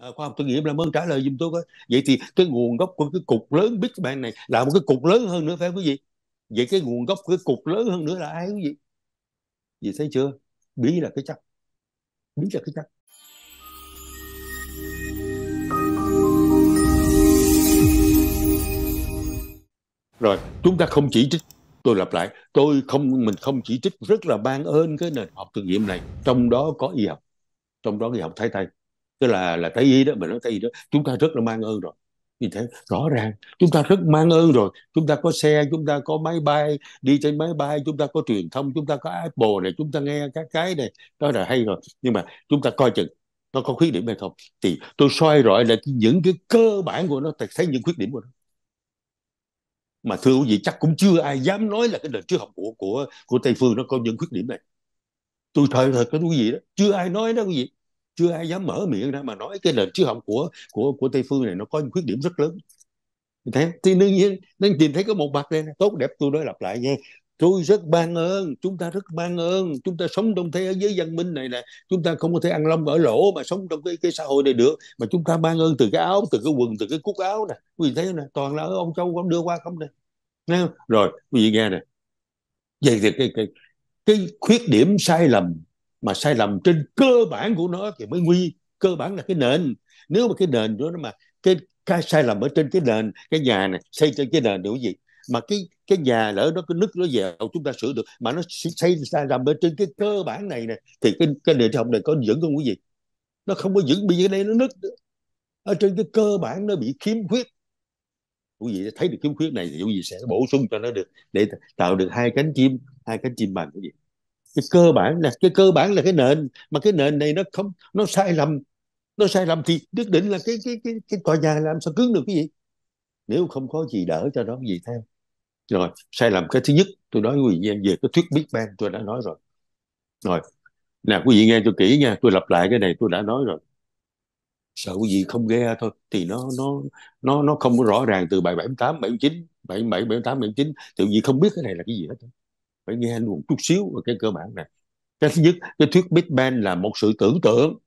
à, khoa học tôi nghiệm là ơn trả lời giùm tôi coi vậy thì cái nguồn gốc của cái cục lớn big bang này là một cái cục lớn hơn nữa phải không quý vị vậy cái nguồn gốc của cái cục lớn hơn nữa là ai quý vị Vậy thấy chưa bí là cái chắc bí là cái chắc rồi chúng ta không chỉ trích tôi lặp lại tôi không mình không chỉ trích rất là ban ơn cái nền học thực nghiệm này trong đó có y học trong đó y học thái tây tức là là thái ý đó mình nói thái ý đó chúng ta rất là mang ơn rồi như thế rõ ràng chúng ta rất mang ơn rồi chúng ta có xe chúng ta có máy bay đi trên máy bay chúng ta có truyền thông chúng ta có apple này chúng ta nghe các cái này đó là hay rồi nhưng mà chúng ta coi chừng nó có khuyết điểm hay không thì tôi soi rọi là những cái cơ bản của nó thấy những khuyết điểm của nó mà thưa quý vị chắc cũng chưa ai dám nói là cái đời trước học của của của tây phương nó có những khuyết điểm này tôi thời thật cái quý vị đó chưa ai nói đó quý vị chưa ai dám mở miệng ra mà nói cái nền triết học của của của tây phương này nó có những khuyết điểm rất lớn thế thì đương nhiên nên nhìn thấy có một mặt đây tốt đẹp tôi nói lặp lại nha tôi rất ban ơn chúng ta rất ban ơn chúng ta sống trong thế giới văn minh này là chúng ta không có thể ăn lông ở lỗ mà sống trong cái cái xã hội này được mà chúng ta ban ơn từ cái áo từ cái quần từ cái cúc áo nè quý vị thấy nè toàn là ở ông châu ông đưa qua không nè rồi quý vị nghe nè vậy thì cái, cái cái khuyết điểm sai lầm mà sai lầm trên cơ bản của nó thì mới nguy cơ bản là cái nền nếu mà cái nền đó mà cái, cái sai lầm ở trên cái nền cái nhà này xây trên cái nền điều gì mà cái cái nhà lỡ nó cái nứt nó dẻo chúng ta sửa được mà nó xây sai lầm ở trên cái cơ bản này nè thì cái cái nền trong này có vững không quý vị nó không có vững bây cái đây nó nứt ở trên cái cơ bản nó bị khiếm khuyết quý vị thấy được khiếm khuyết này thì quý vị sẽ bổ sung cho nó được để tạo được hai cánh chim hai cánh chim bằng quý vị cái cơ bản là cái cơ bản là cái nền mà cái nền này nó không nó sai lầm nó sai lầm thì nhất định là cái cái cái cái tòa nhà làm sao cứng được cái gì nếu không có gì đỡ cho nó gì theo rồi sai lầm cái thứ nhất tôi nói quý vị nghe về cái thuyết big bang tôi đã nói rồi rồi nè quý vị nghe cho kỹ nha tôi lặp lại cái này tôi đã nói rồi sợ quý vị không nghe thôi thì nó nó nó nó không rõ ràng từ bài 78 79 77 78 79 thì quý vị không biết cái này là cái gì hết phải nghe luôn chút xíu về cái cơ bản này cái thứ nhất cái thuyết big bang là một sự tưởng tượng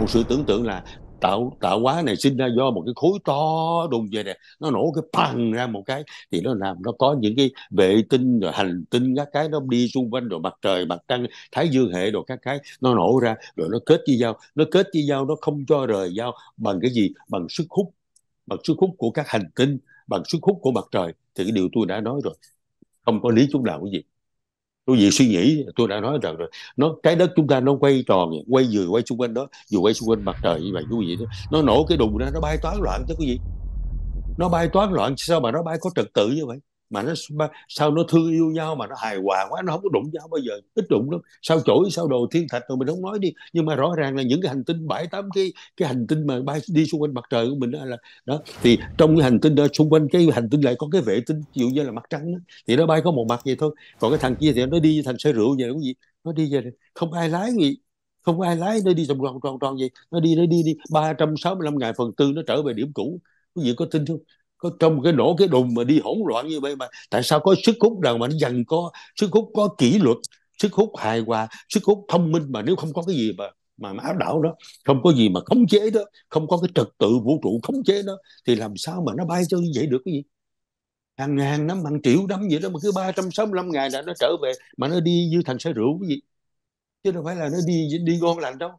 một sự tưởng tượng là tạo tạo hóa này sinh ra do một cái khối to đùng về nè nó nổ cái bằng ra một cái thì nó làm nó có những cái vệ tinh rồi hành tinh các cái nó đi xung quanh rồi mặt trời mặt trăng thái dương hệ rồi các cái nó nổ ra rồi nó kết với nhau nó kết với nhau nó không cho rời nhau bằng cái gì bằng sức hút bằng sức hút của các hành tinh bằng sức hút của mặt trời thì cái điều tôi đã nói rồi không có lý chút nào cái gì tôi vì suy nghĩ tôi đã nói rằng rồi nó trái đất chúng ta nó quay tròn quay vừa quay xung quanh đó vừa quay xung quanh mặt trời như vậy quý vị nó nổ cái đùng ra nó bay toán loạn chứ cái gì nó bay toán loạn sao mà nó bay có trật tự như vậy mà nó sao nó thương yêu nhau mà nó hài hòa quá nó không có đụng nhau bao giờ ít đụng lắm sao chổi sao đồ thiên thạch rồi mình không nói đi nhưng mà rõ ràng là những cái hành tinh bảy tám cái cái hành tinh mà bay đi xung quanh mặt trời của mình đó là đó thì trong cái hành tinh đó xung quanh cái hành tinh lại có cái vệ tinh ví dụ như là mặt trăng đó. thì nó bay có một mặt vậy thôi còn cái thằng kia thì nó đi thành xe rượu vậy đúng gì nó đi về không ai lái gì không ai lái nó đi vòng tròn tròn tròn vậy nó đi nó đi đi ba trăm sáu mươi lăm ngày phần tư nó trở về điểm cũ quý gì có tin không có trong cái nổ cái đùng mà đi hỗn loạn như vậy mà tại sao có sức hút nào mà nó dần có sức hút có kỷ luật sức hút hài hòa sức hút thông minh mà nếu không có cái gì mà mà áp đảo đó không có gì mà khống chế đó không có cái trật tự vũ trụ khống chế đó thì làm sao mà nó bay cho như vậy được cái gì hàng ngàn năm hàng triệu năm vậy đó mà cứ 365 ngày là nó trở về mà nó đi như thành xe rượu cái gì chứ đâu phải là nó đi đi ngon lành đâu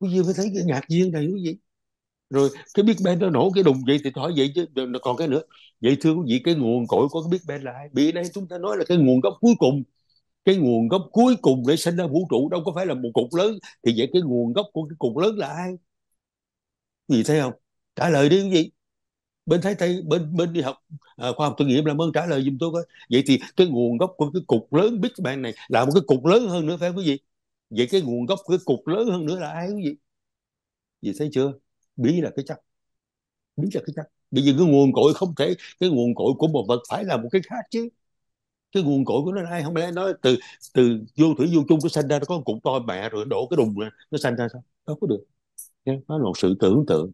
quý vị mới thấy cái ngạc nhiên này quý vị rồi cái big bang nó nổ cái đùng vậy thì hỏi vậy chứ còn cái nữa vậy thưa quý vị cái nguồn cội của cái big bang là ai bị đây chúng ta nói là cái nguồn gốc cuối cùng cái nguồn gốc cuối cùng để sinh ra vũ trụ đâu có phải là một cục lớn thì vậy cái nguồn gốc của cái cục lớn là ai gì thấy không trả lời đi quý vị bên thái tây bên bên đi học à, khoa học thử nghiệm làm ơn trả lời giùm tôi coi vậy thì cái nguồn gốc của cái cục lớn big bang này là một cái cục lớn hơn nữa phải không quý vị vậy cái nguồn gốc của cái cục lớn hơn nữa là ai quý vị gì thấy chưa bí là cái chắc bí là cái chắc bây giờ cái nguồn cội không thể cái nguồn cội của một vật phải là một cái khác chứ cái nguồn cội của nó ai không lẽ nói từ từ vô thủy vô chung của sanh ra nó có cục to mẹ rồi đổ cái đùng nó sanh ra sao đâu có được nó là một sự tưởng tượng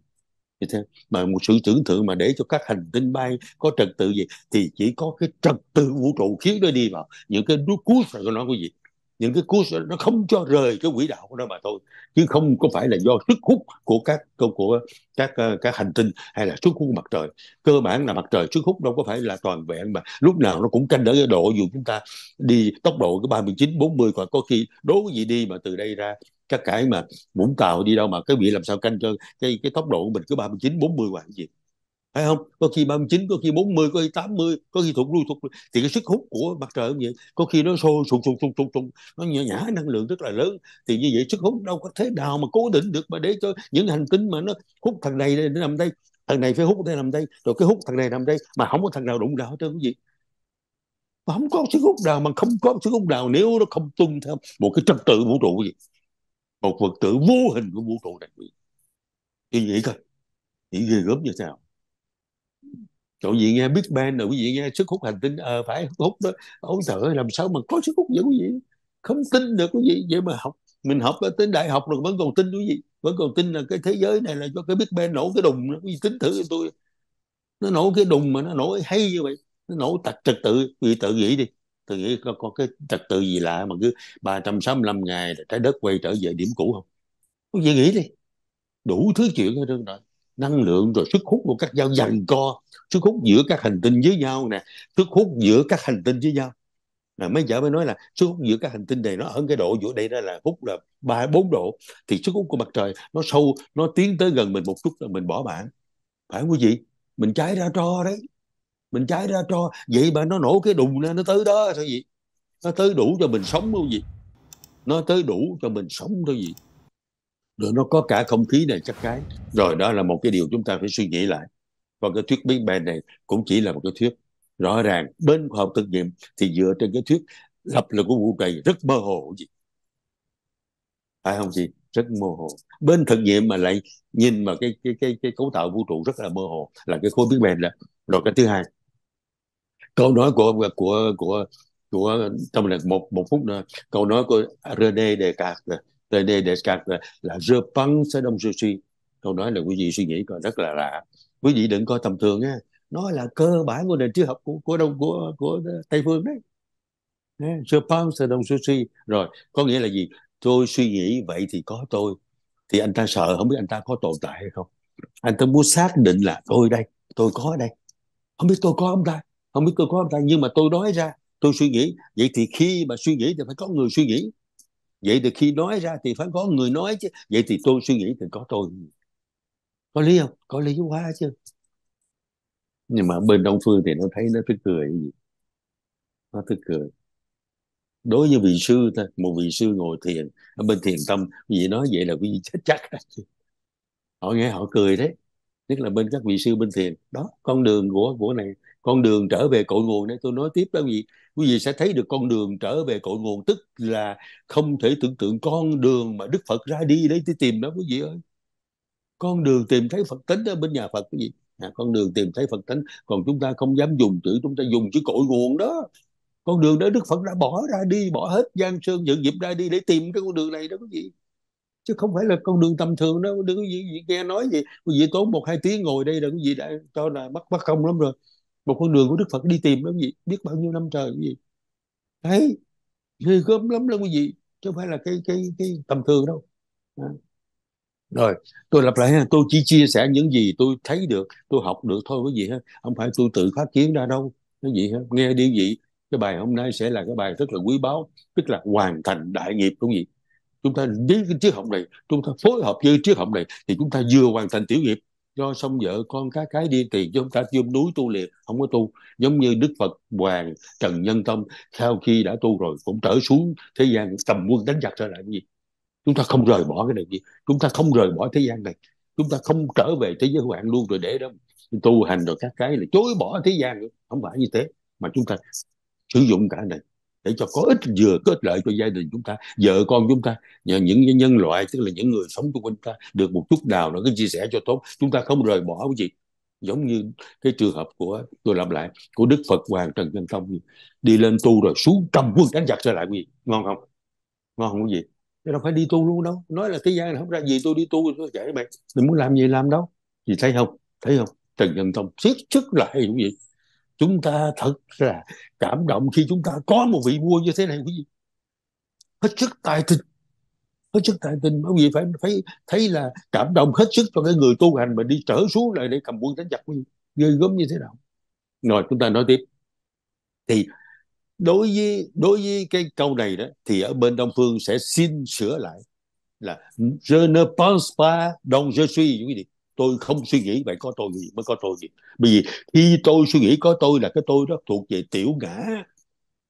như thế mà một sự tưởng tượng mà để cho các hành tinh bay có trật tự gì thì chỉ có cái trật tự vũ trụ khiến nó đi vào những cái nút cuối rồi nó có gì những cái cú nó không cho rời cái quỹ đạo của nó mà thôi chứ không có phải là do sức hút của các của các ờ, các hành tinh hay là sức hút của mặt trời cơ bản là mặt trời sức hút đâu có phải là toàn vẹn mà lúc nào nó cũng canh đỡ cái độ dù chúng ta đi tốc độ cái 39 40 còn có khi đố cái gì đi mà từ đây ra các cái mà Vũng Tàu đi đâu mà cái vị làm sao canh cho cái cái tốc độ của mình cứ 39 40 hoặc gì phải không có khi 39 có khi 40 có khi 80 có khi thuộc lui thuộc lui. thì cái sức hút của mặt trời cũng vậy có khi nó sôi sụt sụt sụt sụt nó nhả, nhả năng lượng rất là lớn thì như vậy sức hút đâu có thế nào mà cố định được mà để cho những hành tinh mà nó hút thằng này để nằm đây thằng này phải hút đây nằm đây rồi cái hút thằng này nằm đây mà không có thằng nào đụng nào hết trơn cái gì mà không có sức hút nào mà không có sức hút nào nếu nó không tuân theo một cái trật tự vũ trụ gì một vật tự vô hình của vũ trụ này như vậy coi nghĩ ghê gớm như thế nào cậu gì nghe Big Bang rồi quý vị nghe sức hút hành tinh ờ à, phải hút đó ông thợ làm sao mà có sức hút vậy quý vị không tin được quý vị vậy mà học mình học tới đại học rồi vẫn còn tin quý vị vẫn còn tin là cái thế giới này là do cái Big Bang nổ cái đùng quý vị tính thử cho tôi nó nổ cái đùng mà nó nổ hay như vậy nó nổ tật trật tự quý vị tự nghĩ đi tự nghĩ có, có cái trật tự gì lạ mà cứ 365 ngày là trái đất quay trở về điểm cũ không quý vị nghĩ đi đủ thứ chuyện ở trên rồi năng lượng rồi sức hút của các dao giằng co sức hút giữa các hành tinh với nhau nè sức hút giữa các hành tinh với nhau là mấy vợ mới nói là sức hút giữa các hành tinh này nó ở cái độ giữa đây ra là hút là ba bốn độ thì sức hút của mặt trời nó sâu nó tiến tới gần mình một chút là mình bỏ bạn phải không quý vị mình cháy ra tro đấy mình cháy ra tro vậy mà nó nổ cái đùng lên nó tới đó sao gì nó tới đủ cho mình sống thôi gì nó tới đủ cho mình sống thôi gì rồi nó có cả không khí này chắc cái rồi đó là một cái điều chúng ta phải suy nghĩ lại và cái thuyết biến bè này cũng chỉ là một cái thuyết rõ ràng bên khoa học thực nghiệm thì dựa trên cái thuyết lập lực của vũ trụ rất mơ hồ gì phải không chị rất mơ hồ bên thực nghiệm mà lại nhìn mà cái cái cái cái cấu tạo vũ trụ rất là mơ hồ là cái khối biến bền đó rồi cái thứ hai câu nói của của của của trong là một một phút nữa câu nói của René Descartes để, để, để các ờ, là, là je pense đông je suis câu nói là quý vị suy nghĩ còn rất là lạ quý vị đừng coi tầm thường á nó là cơ bản của nền triết học của của đông của của tây phương đấy je pense đông je suis rồi có nghĩa là gì tôi suy nghĩ vậy thì có tôi thì anh ta sợ không biết anh ta có tồn tại hay không anh ta muốn xác định là tôi đây tôi có đây không biết tôi có ông ta không biết tôi có ông ta nhưng mà tôi nói ra tôi suy nghĩ vậy thì khi mà suy nghĩ thì phải có người suy nghĩ vậy thì khi nói ra thì phải có người nói chứ vậy thì tôi suy nghĩ thì có tôi có lý không có lý quá chứ nhưng mà bên đông phương thì nó thấy nó tức cười gì nó tức cười đối với vị sư thôi một vị sư ngồi thiền ở bên thiền tâm vị nói vậy là vị chết chắc rồi họ nghe họ cười đấy nhất là bên các vị sư bên thiền đó con đường của của này con đường trở về cội nguồn đấy tôi nói tiếp đó quý vị quý vị sẽ thấy được con đường trở về cội nguồn tức là không thể tưởng tượng con đường mà đức phật ra đi đấy để tìm đó quý vị ơi con đường tìm thấy phật tính ở bên nhà phật cái gì à, con đường tìm thấy phật tính còn chúng ta không dám dùng chữ chúng ta dùng chữ cội nguồn đó con đường đó đức phật đã bỏ ra đi bỏ hết gian sơn dựng dịp ra đi để tìm cái con đường này đó quý vị chứ không phải là con đường tầm thường đâu đừng có gì, gì nghe nói gì quý vị tốn một hai tiếng ngồi đây là quý vị đã cho là bắt bắt công lắm rồi một con đường của đức phật đi tìm lắm gì biết bao nhiêu năm trời cái gì thấy ghê gớm lắm lắm quý vị chứ không phải là cái cái cái tầm thường đâu à. rồi tôi lặp lại tôi chỉ chia sẻ những gì tôi thấy được tôi học được thôi quý vị ha không phải tôi tự phát kiến ra đâu cái gì ha nghe điều gì cái bài hôm nay sẽ là cái bài rất là quý báu tức là hoàn thành đại nghiệp quý vị chúng ta với cái triết học này chúng ta phối hợp với triết học này thì chúng ta vừa hoàn thành tiểu nghiệp cho xong vợ con cái cái đi tiền chứ ta chôm núi tu liền không có tu giống như đức phật hoàng trần nhân tông sau khi đã tu rồi cũng trở xuống thế gian cầm quân đánh giặc trở lại gì chúng ta không rời bỏ cái này gì chúng ta không rời bỏ thế gian này chúng ta không trở về thế giới hoạn luôn rồi để đó tu hành rồi các cái là chối bỏ thế gian nữa. không phải như thế mà chúng ta sử dụng cả này để cho có ích vừa có ích lợi cho gia đình chúng ta vợ con chúng ta và những nhân loại tức là những người sống xung quanh ta được một chút nào nó cứ chia sẻ cho tốt chúng ta không rời bỏ cái gì giống như cái trường hợp của tôi làm lại của đức phật hoàng trần nhân tông đi lên tu rồi xuống trăm quân đánh giặc trở lại quý vị ngon không ngon không có gì chứ đâu phải đi tu luôn đâu nói là thế gian không ra gì tôi đi tu tôi kể mày mình muốn làm gì làm đâu thì thấy không thấy không trần nhân tông siết sức lại quý vị chúng ta thật là cảm động khi chúng ta có một vị vua như thế này quý vị hết sức tài tình hết sức tài tình quý vị phải phải thấy là cảm động hết sức cho cái người tu hành mà đi trở xuống lại để cầm quân đánh giặc quý vị ghê gớm như thế nào rồi chúng ta nói tiếp thì đối với đối với cái câu này đó thì ở bên đông phương sẽ xin sửa lại là je ne pense pas donc je suis quý vị tôi không suy nghĩ vậy có tôi gì mới có tôi gì bởi vì khi tôi suy nghĩ có tôi là cái tôi đó thuộc về tiểu ngã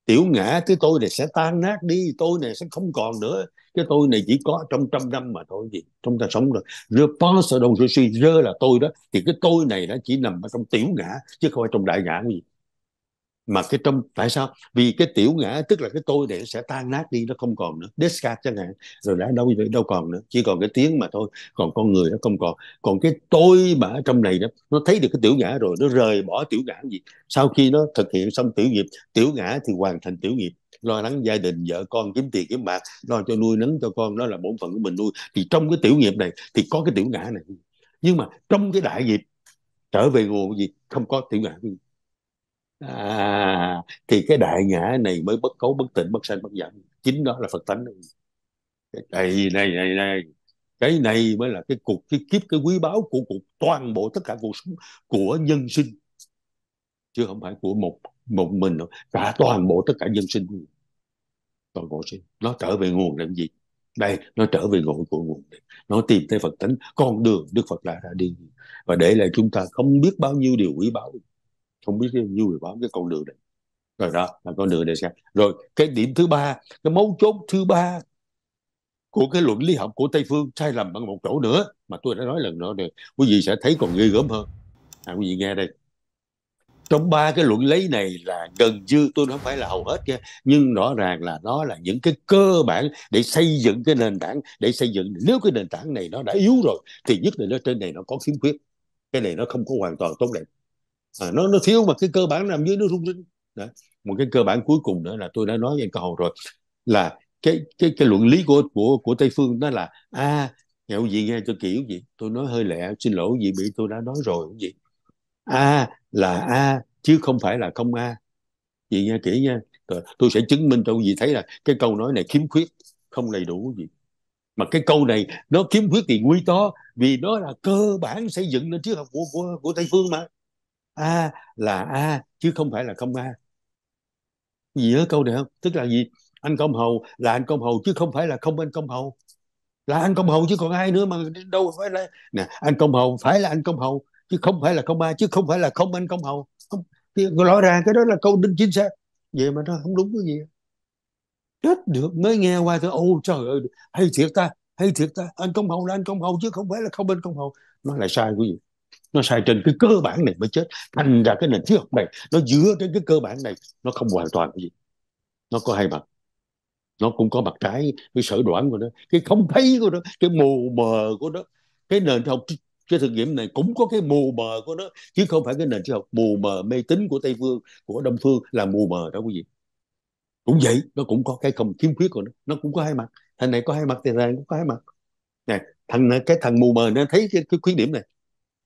tiểu ngã cái tôi này sẽ tan nát đi tôi này sẽ không còn nữa cái tôi này chỉ có trong trăm năm mà thôi gì chúng ta sống rồi rơ pas ở đâu rơ suy rơ là tôi đó thì cái tôi này nó chỉ nằm ở trong tiểu ngã chứ không phải trong đại ngã gì mà cái trong tại sao vì cái tiểu ngã tức là cái tôi để sẽ tan nát đi nó không còn nữa Descartes chẳng hạn rồi đã đâu đâu còn nữa chỉ còn cái tiếng mà thôi còn con người nó không còn còn cái tôi mà ở trong này đó nó thấy được cái tiểu ngã rồi nó rời bỏ tiểu ngã gì sau khi nó thực hiện xong tiểu nghiệp tiểu ngã thì hoàn thành tiểu nghiệp lo lắng gia đình vợ con kiếm tiền kiếm bạc lo cho nuôi nấng cho con đó là bổn phận của mình nuôi thì trong cái tiểu nghiệp này thì có cái tiểu ngã này nhưng mà trong cái đại nghiệp trở về nguồn gì không có tiểu ngã gì à, thì cái đại ngã này mới bất cấu bất tịnh bất sanh bất giận chính đó là phật tánh này này này này cái này mới là cái cục cái kiếp cái quý báu của cuộc toàn bộ tất cả cuộc sống của nhân sinh chứ không phải của một một mình đâu. cả toàn bộ tất cả nhân sinh toàn bộ sinh nó trở về nguồn làm gì đây nó trở về nguồn của nguồn này. nó tìm thấy phật tánh con đường đức phật đã ra đi và để lại chúng ta không biết bao nhiêu điều quý báu không biết vui báo cái con đường này rồi đó là con đường này xem rồi cái điểm thứ ba cái mấu chốt thứ ba của cái luận lý học của tây phương sai lầm bằng một chỗ nữa mà tôi đã nói lần nữa rồi quý vị sẽ thấy còn ghê gớm hơn à, quý vị nghe đây trong ba cái luận lý này là gần như tôi nói không phải là hầu hết nha nhưng rõ ràng là nó là những cái cơ bản để xây dựng cái nền tảng để xây dựng nếu cái nền tảng này nó đã yếu rồi thì nhất định ở trên này nó có khiếm khuyết cái này nó không có hoàn toàn tốt đẹp à, nó nó thiếu mà cái cơ bản nằm dưới nước rung sinh Đấy. một cái cơ bản cuối cùng nữa là tôi đã nói với anh cầu rồi là cái cái cái luận lý của của của tây phương đó là a à, nhậu gì nghe cho kiểu gì tôi nói hơi lẹ xin lỗi gì bị tôi đã nói rồi gì a à, là a à, chứ không phải là không a à. gì nghe kỹ nha rồi, tôi sẽ chứng minh cho gì thấy là cái câu nói này khiếm khuyết không đầy đủ gì mà cái câu này nó kiếm khuyết thì nguy to vì nó là cơ bản xây dựng lên triết học của của của tây phương mà a là a chứ không phải là không a gì đó câu này không tức là gì anh công hầu là anh công hầu chứ không phải là không anh công hầu là anh công hầu chứ còn ai nữa mà đâu phải là nè anh công hầu phải là anh công hầu chứ không phải là không A chứ không phải là không anh công hầu không thì rõ ràng cái đó là câu đinh chính xác vậy mà nó không đúng cái gì chết được mới nghe qua thôi ô trời ơi hay thiệt ta hay thiệt ta anh công hầu là anh công hầu chứ không phải là không anh công hầu nó là sai quý gì? nó sai trên cái cơ bản này mới chết thành ra cái nền triết học này nó dựa trên cái cơ bản này nó không hoàn toàn cái gì nó có hai mặt nó cũng có mặt trái cái sở đoán của nó cái không thấy của nó cái mù mờ của nó cái nền học cái thực nghiệm này cũng có cái mù mờ của nó chứ không phải cái nền triết học mù mờ mê tín của tây phương của đông phương là mù mờ đó quý vị cũng vậy nó cũng có cái không khiếm khuyết của nó nó cũng có hai mặt thằng này có hai mặt thì thằng này cũng có hai mặt này thằng cái thằng mù mờ nó thấy cái, cái khuyết điểm này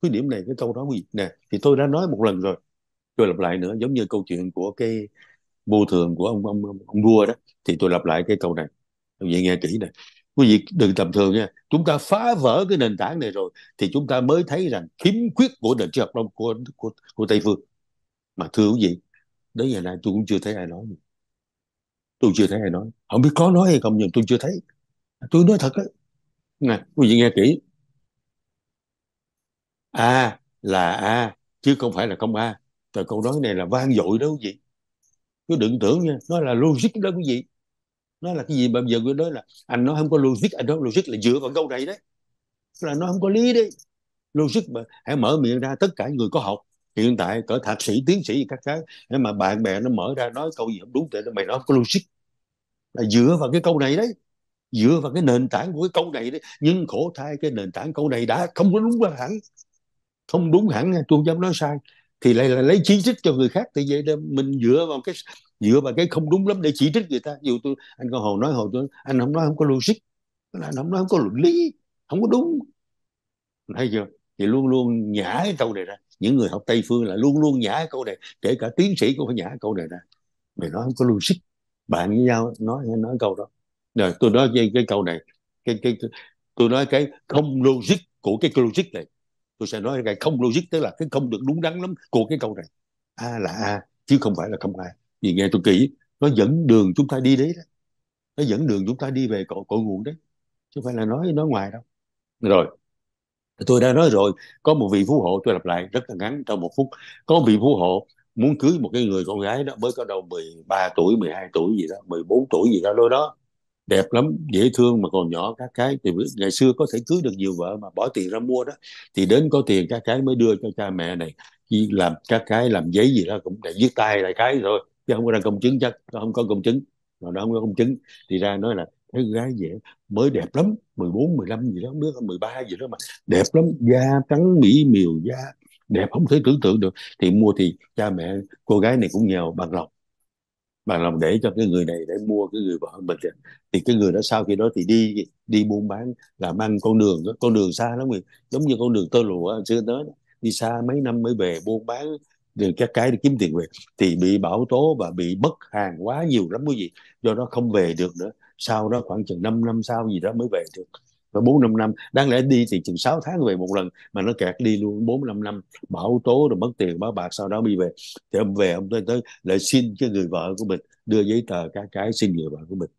khuyết điểm này cái câu đó quý nè thì tôi đã nói một lần rồi tôi lặp lại nữa giống như câu chuyện của cái vô thường của ông ông ông vua đó thì tôi lặp lại cái câu này quý vị nghe kỹ này quý vị đừng tầm thường nha chúng ta phá vỡ cái nền tảng này rồi thì chúng ta mới thấy rằng khiếm khuyết của nền triết học đông của, của của tây phương mà thưa quý vị đến giờ này tôi cũng chưa thấy ai nói gì. tôi chưa thấy ai nói không biết có nói hay không nhưng tôi chưa thấy tôi nói thật á nè quý vị nghe kỹ a là a chứ không phải là không a rồi câu nói này là vang dội đó quý vị cứ đừng tưởng nha nó là logic đó quý vị nó là cái gì mà giờ tôi nói là anh nói không có logic anh nói logic là dựa vào câu này đấy là nó không có lý đấy logic mà hãy mở miệng ra tất cả người có học hiện tại cỡ thạc sĩ tiến sĩ các cái nếu mà bạn bè nó mở ra nói câu gì không đúng thì mày nói không có logic là dựa vào cái câu này đấy dựa vào cái nền tảng của cái câu này đấy nhưng khổ thay cái nền tảng câu này đã không có đúng hẳn không đúng hẳn tôi không dám nói sai thì lại là lấy chỉ trích cho người khác thì vậy đó mình dựa vào cái dựa vào cái không đúng lắm để chỉ trích người ta dù tôi anh con hồ nói hồi tôi anh không nói không có logic anh không nói không có luận lý không có đúng thấy chưa thì luôn luôn nhả cái câu này ra những người học tây phương là luôn luôn nhả cái câu này kể cả tiến sĩ cũng phải nhả câu này ra mày nói không có logic bạn với nhau nói nói câu đó rồi tôi nói cái, cái câu này cái, cái, cái tôi nói cái không logic của cái logic này tôi sẽ nói cái không logic tức là cái không được đúng đắn lắm của cái câu này a là a chứ không phải là không ai vì nghe tôi kỹ nó dẫn đường chúng ta đi đấy, đấy. nó dẫn đường chúng ta đi về cội, cội nguồn đấy chứ không phải là nói nói ngoài đâu rồi tôi đã nói rồi có một vị phú hộ tôi lặp lại rất là ngắn trong một phút có một vị phú hộ muốn cưới một cái người con gái đó mới có đầu 13 tuổi 12 tuổi gì đó 14 tuổi gì đó lối đó đẹp lắm dễ thương mà còn nhỏ các cái thì ngày xưa có thể cưới được nhiều vợ mà bỏ tiền ra mua đó thì đến có tiền các cái mới đưa cho cha mẹ này Chỉ làm các cái làm giấy gì đó cũng để viết tay lại cái rồi chứ không có ra công chứng chắc không có công chứng mà nó không có công chứng thì ra nói là cái gái dễ mới đẹp lắm 14, 15 gì đó không biết 13 gì đó mà đẹp lắm da trắng mỹ miều da đẹp không thể tưởng tượng được thì mua thì cha mẹ cô gái này cũng nghèo bằng lòng bằng lòng để cho cái người này để mua cái người vợ mình kìa thì cái người đó sau khi đó thì đi đi buôn bán làm ăn con đường đó. con đường xa lắm người giống như con đường tơ lụa xưa tới đi xa mấy năm mới về buôn bán được các cái để kiếm tiền về thì bị bảo tố và bị bất hàng quá nhiều lắm quý vị do đó không về được nữa sau đó khoảng chừng 5 năm sau gì đó mới về được rồi bốn năm năm đáng lẽ đi thì chừng 6 tháng về một lần mà nó kẹt đi luôn bốn năm năm bảo tố rồi mất tiền báo bạc sau đó đi về thì ông về ông tới tới lại xin cái người vợ của mình đưa giấy tờ các cái xin người vợ của mình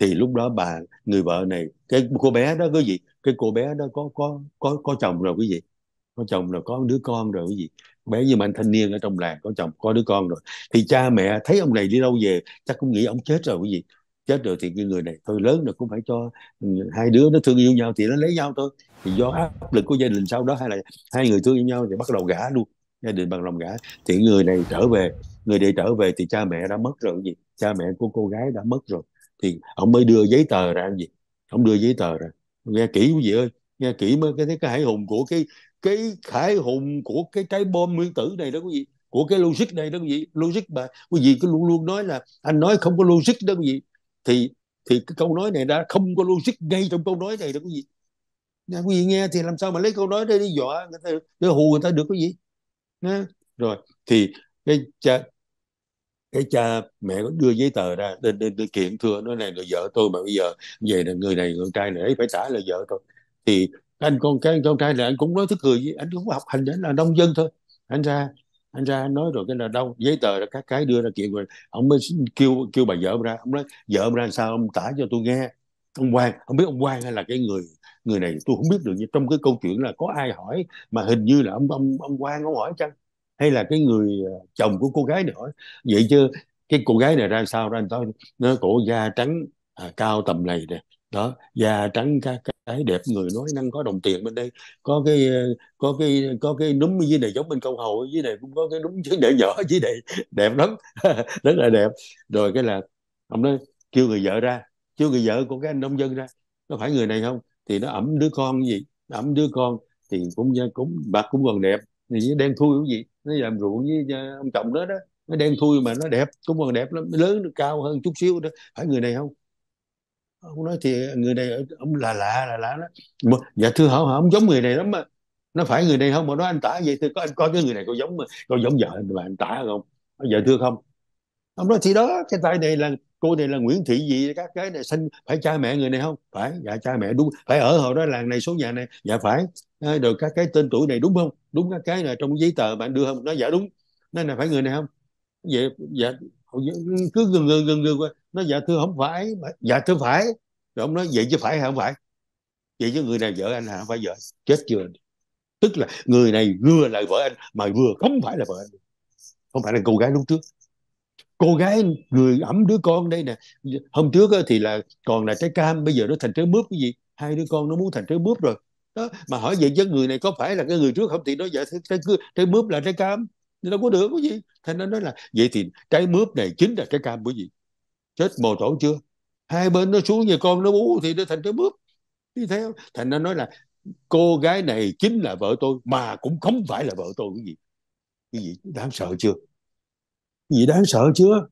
thì lúc đó bà người vợ này cái cô bé đó cái gì cái cô bé đó có có có có chồng rồi cái gì có chồng rồi có đứa con rồi cái gì bé như mà anh thanh niên ở trong làng có chồng có đứa con rồi thì cha mẹ thấy ông này đi đâu về chắc cũng nghĩ ông chết rồi cái gì chết rồi thì cái người này thôi lớn rồi cũng phải cho ừ, hai đứa nó thương yêu nhau thì nó lấy nhau thôi thì do vâng. áp lực của gia đình sau đó hay là hai người thương yêu nhau thì bắt đầu gả luôn gia đình bằng lòng gả thì người này trở về người này trở về thì cha mẹ đã mất rồi gì cha mẹ của cô gái đã mất rồi thì ông mới đưa giấy tờ ra gì ông đưa giấy tờ ra nghe kỹ quý vị ơi nghe kỹ mới cái cái hải hùng của cái cái hải hùng của cái trái bom nguyên tử này đó quý vị của cái logic này đó quý vị logic mà quý vị cứ luôn luôn nói là anh nói không có logic đó quý vị thì thì cái câu nói này đã không có logic ngay trong câu nói này được cái gì Nè, quý vị nghe thì làm sao mà lấy câu nói đây đi dọa người ta để hù người ta được cái gì Nè. rồi thì cái cha cái cha mẹ có đưa giấy tờ ra đến đến để kiện thưa nói này là vợ tôi mà bây giờ về là người này người trai này ấy phải trả là vợ tôi thì anh con cái con trai này anh cũng nói thức cười với anh cũng học hành anh là nông dân thôi anh ra anh ra anh nói rồi cái là đâu giấy tờ là các cái đưa ra kiện rồi ông mới kêu kêu bà vợ ông ra ông nói vợ ông ra sao ông tả cho tôi nghe ông quan không biết ông quan hay là cái người người này tôi không biết được nhưng trong cái câu chuyện là có ai hỏi mà hình như là ông ông ông quan ông hỏi chăng hay là cái người ờ, chồng của cô gái này hỏi vậy chứ cái cô gái này ra sao ra anh nói nó cổ da trắng à, cao tầm này nè đó da trắng các ấy đẹp người nói năng có đồng tiền bên đây có cái ờ, có cái có cái núm dưới này giống bên câu hầu dưới này cũng có cái núm dưới này nhỏ dưới này đẹp lắm rất là đẹp rồi cái là ông nói kêu người vợ ra kêu người vợ của cái anh nông dân ra nó phải người này không thì nó ẩm đứa con gì ẩm đứa con thì cũng cũng bạc cũng còn đẹp thì đen thui cái gì nó làm ruộng với ờ, ông chồng đó đó nó đen thui mà nó đẹp cũng còn đẹp lắm lớn nó cao hơn chút xíu đó phải người này không ông nói thì người này ông là lạ là lạ đó dạ thưa hả hả ông giống người này lắm mà nó phải người này không mà nói anh tả vậy thì có anh coi cái người này có giống có giống vợ anh mà anh tả không vợ thưa không ông nói thì đó cái tay này là cô này là Nguyễn Thị gì các cái này sinh phải cha mẹ người này không phải dạ cha mẹ đúng phải ở hồi đó làng này số nhà này dạ phải à, được các cái tên tuổi này đúng không đúng các cái là trong giấy tờ bạn đưa không nó dạ đúng nên là phải người này không vậy dạ cứ gần gần gần gần nó dạ thưa không phải mà, dạ thưa phải rồi ông nói vậy chứ phải hay không phải vậy chứ người này vợ anh hả phải vợ chết chưa tức là người này vừa là vợ anh mà vừa không phải là vợ anh không phải là cô gái lúc trước cô gái người ẩm đứa con đây nè hôm trước thì là còn là trái cam bây giờ nó thành trái mướp cái gì hai đứa con nó muốn thành trái mướp rồi đó mà hỏi vậy chứ người này có phải là cái người trước không thì nó dạ trái, trái mướp là trái cam thì đâu có được cái gì thành nó nói là vậy thì trái mướp này chính là trái cam của gì chết mồ tổ chưa hai bên nó xuống về con nó bú thì nó thành cái bước đi theo thành nó nói là cô gái này chính là vợ tôi mà cũng không phải là vợ tôi cái gì cái gì đáng sợ chưa cái gì đáng sợ chưa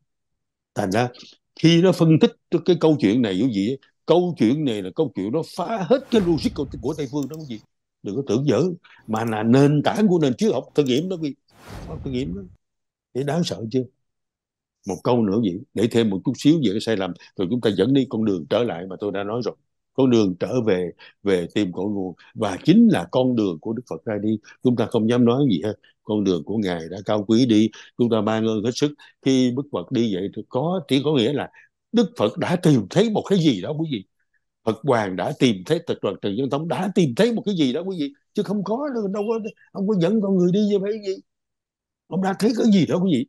thành ra khi nó phân tích cái câu chuyện này cái gì câu chuyện này là câu chuyện nó phá hết cái logic của, của tây phương đó cái gì đừng có tưởng dở mà là nền tảng của nền triết học thực nghiệm đó quý học thực nghiệm đó thì đáng sợ chưa một câu nữa vậy để thêm một chút xíu về cái sai lầm rồi chúng ta dẫn đi con đường trở lại mà tôi đã nói rồi con đường trở về về tìm cội nguồn và chính là con đường của Đức Phật ra đi chúng ta không dám nói gì hết con đường của ngài đã cao quý đi chúng ta ban ơn hết sức khi Đức Phật đi vậy thì có chỉ có nghĩa là Đức Phật đã tìm thấy một cái gì đó quý vị Phật hoàng đã tìm thấy thực đoàn Trần Nhân Thống đã tìm thấy một cái gì đó quý vị chứ không có đâu, đâu có ông có dẫn con người đi như vậy gì ông đã thấy cái gì đó quý vị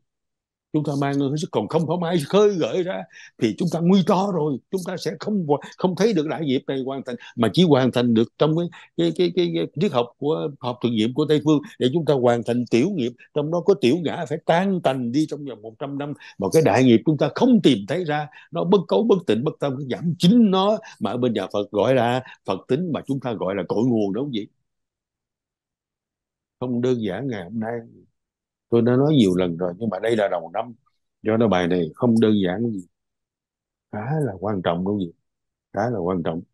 chúng ta mang hơi sức còn không có ai khơi gợi ra thì chúng ta nguy to rồi chúng ta sẽ không không thấy được đại nghiệp này hoàn thành mà chỉ hoàn thành được trong cái cái cái, cái, cái triết học của học thực nghiệm của tây phương để chúng ta hoàn thành tiểu nghiệp trong đó có tiểu ngã phải tan tành đi trong vòng 100 năm mà cái đại nghiệp chúng ta không tìm thấy ra nó bất cấu bất tịnh bất tâm giảm chính nó mà ở bên nhà phật gọi là phật tính mà chúng ta gọi là cội nguồn đúng không vậy không đơn giản ngày hôm nay tôi đã nói nhiều lần rồi nhưng mà đây là đầu năm do đó bài này không đơn giản gì khá là quan trọng đúng gì khá là quan trọng